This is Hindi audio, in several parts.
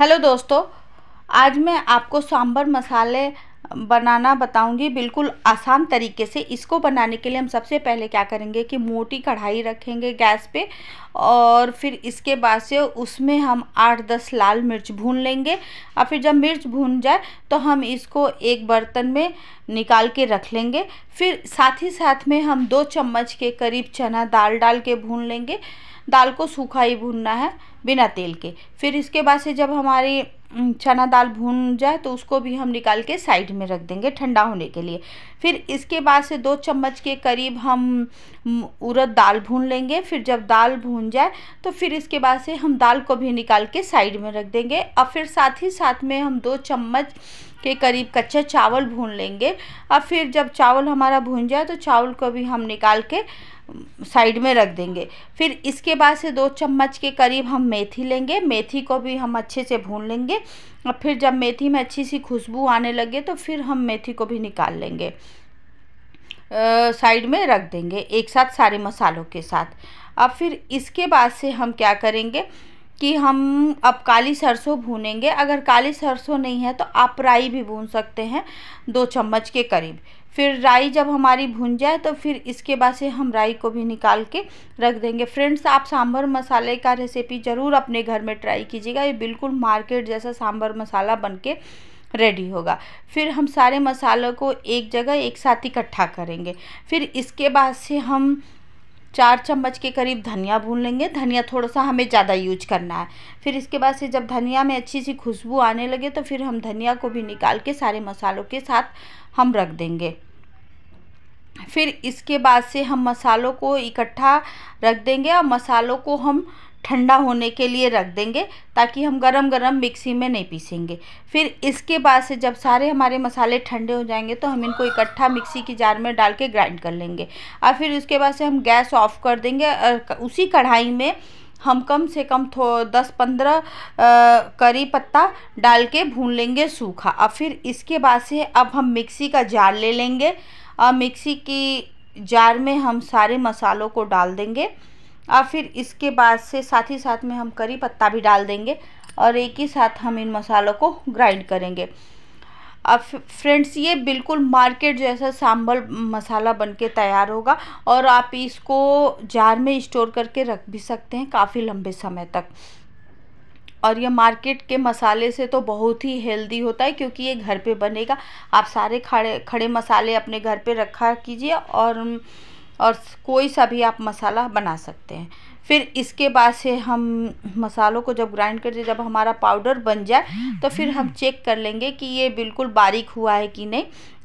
हेलो दोस्तों आज मैं आपको सांभर मसाले बनाना बताऊंगी बिल्कुल आसान तरीके से इसको बनाने के लिए हम सबसे पहले क्या करेंगे कि मोटी कढ़ाई रखेंगे गैस पे और फिर इसके बाद से उसमें हम आठ दस लाल मिर्च भून लेंगे और फिर जब मिर्च भून जाए तो हम इसको एक बर्तन में निकाल के रख लेंगे फिर साथ ही साथ में हम दो चम्मच के करीब चना दाल डाल के भून लेंगे दाल को सूखा ही भूनना है बिना तेल के फिर इसके बाद से जब हमारी चना दाल भून जाए तो उसको भी हम निकाल के साइड में रख देंगे ठंडा होने के लिए फिर इसके बाद से दो चम्मच के करीब हम उरद दाल भून लेंगे फिर जब दाल भून जाए तो फिर इसके बाद से हम दाल को भी निकाल के साइड में रख देंगे और फिर साथ ही साथ में हम दो चम्मच के करीब कच्चा चावल भून लेंगे अब फिर जब चावल हमारा भून जाए तो चावल को भी हम निकाल के साइड में रख देंगे फिर इसके बाद से दो चम्मच के करीब हम मेथी लेंगे मेथी को भी हम अच्छे से भून लेंगे और फिर जब मेथी में अच्छी सी खुशबू आने लगे तो फिर हम मेथी को भी निकाल लेंगे साइड में रख देंगे एक साथ सारे मसालों के साथ अब फिर इसके बाद से हम क्या करेंगे कि हम अब काली सरसों भूनेंगे अगर काली सरसों नहीं है तो आप राई भी भून सकते हैं दो चम्मच के करीब फिर राई जब हमारी भून जाए तो फिर इसके बाद से हम राई को भी निकाल के रख देंगे फ्रेंड्स आप सांभर मसाले का रेसिपी ज़रूर अपने घर में ट्राई कीजिएगा ये बिल्कुल मार्केट जैसा सांभर मसाला बन के रेडी होगा फिर हम सारे मसालों को एक जगह एक साथ इकट्ठा करेंगे फिर इसके बाद से हम चार चम्मच के करीब धनिया भून लेंगे धनिया थोड़ा सा हमें ज़्यादा यूज करना है फिर इसके बाद से जब धनिया में अच्छी सी खुशबू आने लगे तो फिर हम धनिया को भी निकाल के सारे मसालों के साथ हम रख देंगे फिर इसके बाद से हम मसालों को इकट्ठा रख देंगे और मसालों को हम ठंडा होने के लिए रख देंगे ताकि हम गरम गरम मिक्सी में नहीं पीसेंगे फिर इसके बाद से जब सारे हमारे मसाले ठंडे हो जाएंगे तो हम इनको इकट्ठा मिक्सी की जार में डाल के ग्राइंड कर लेंगे और फिर उसके बाद से हम गैस ऑफ कर देंगे और उसी कढ़ाई में हम कम से कम थो दस पंद्रह करी पत्ता डाल के भून लेंगे सूखा और फिर इसके बाद से अब हम मिक्सी का जार ले लेंगे और मिक्सी की जार में हम सारे मसालों को डाल देंगे और फिर इसके बाद से साथ ही साथ में हम करी पत्ता भी डाल देंगे और एक ही साथ हम इन मसालों को ग्राइंड करेंगे अब फ्रेंड्स ये बिल्कुल मार्केट जैसा सांभर मसाला बनके तैयार होगा और आप इसको जार में स्टोर करके रख भी सकते हैं काफ़ी लंबे समय तक और ये मार्केट के मसाले से तो बहुत ही हेल्दी होता है क्योंकि ये घर पे बनेगा आप सारे खड़े खड़े मसाले अपने घर पे रखा कीजिए और और कोई सा भी आप मसाला बना सकते हैं फिर इसके बाद से हम मसालों को जब ग्राइंड कर जब हमारा पाउडर बन जाए तो फिर हम चेक कर लेंगे कि ये बिल्कुल बारीक हुआ है कि नहीं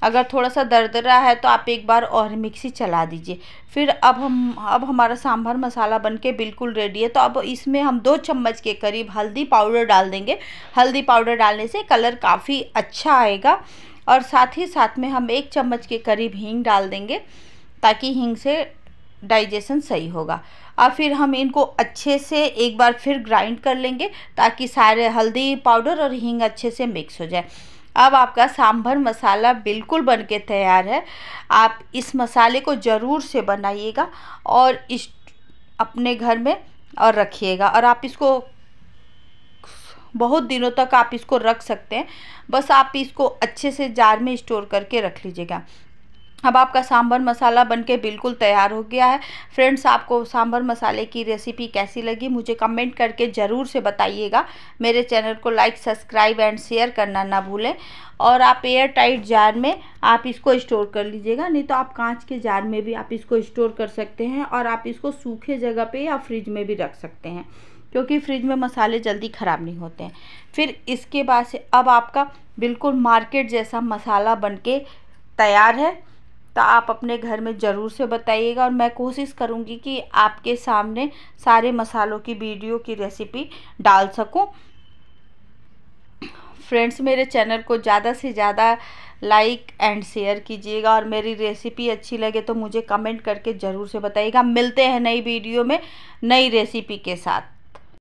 अगर थोड़ा सा रहा है तो आप एक बार और मिक्सी चला दीजिए फिर अब हम अब हमारा सांभर मसाला बन के बिल्कुल रेडी है तो अब इसमें हम दो चम्मच के करीब हल्दी पाउडर डाल देंगे हल्दी पाउडर डालने से कलर काफ़ी अच्छा आएगा और साथ ही साथ में हम एक चम्मच के करीब हींग डाल देंगे ताकि हींग से डाइजेशन सही होगा और फिर हम इनको अच्छे से एक बार फिर ग्राइंड कर लेंगे ताकि सारे हल्दी पाउडर और हींग अच्छे से मिक्स हो जाए अब आपका सांभर मसाला बिल्कुल बन के तैयार है आप इस मसाले को ज़रूर से बनाइएगा और इस अपने घर में और रखिएगा और आप इसको बहुत दिनों तक आप इसको रख सकते हैं बस आप इसको अच्छे से जार में स्टोर करके रख लीजिएगा अब आपका सांभर मसाला बनके बिल्कुल तैयार हो गया है फ्रेंड्स आपको सांभर मसाले की रेसिपी कैसी लगी मुझे कमेंट करके ज़रूर से बताइएगा मेरे चैनल को लाइक सब्सक्राइब एंड शेयर करना ना भूलें और आप एयर टाइट जार में आप इसको स्टोर कर लीजिएगा नहीं तो आप कांच के जार में भी आप इसको स्टोर कर सकते हैं और आप इसको सूखे जगह पर या फ्रिज में भी रख सकते हैं क्योंकि फ्रिज में मसाले जल्दी ख़राब नहीं होते हैं फिर इसके बाद से अब आपका बिल्कुल मार्केट जैसा मसाला बन तैयार है तो आप अपने घर में ज़रूर से बताइएगा और मैं कोशिश करूँगी कि आपके सामने सारे मसालों की वीडियो की रेसिपी डाल सकूँ फ्रेंड्स मेरे चैनल को ज़्यादा से ज़्यादा लाइक एंड शेयर कीजिएगा और मेरी रेसिपी अच्छी लगे तो मुझे कमेंट करके ज़रूर से बताइएगा मिलते हैं नई वीडियो में नई रेसिपी के साथ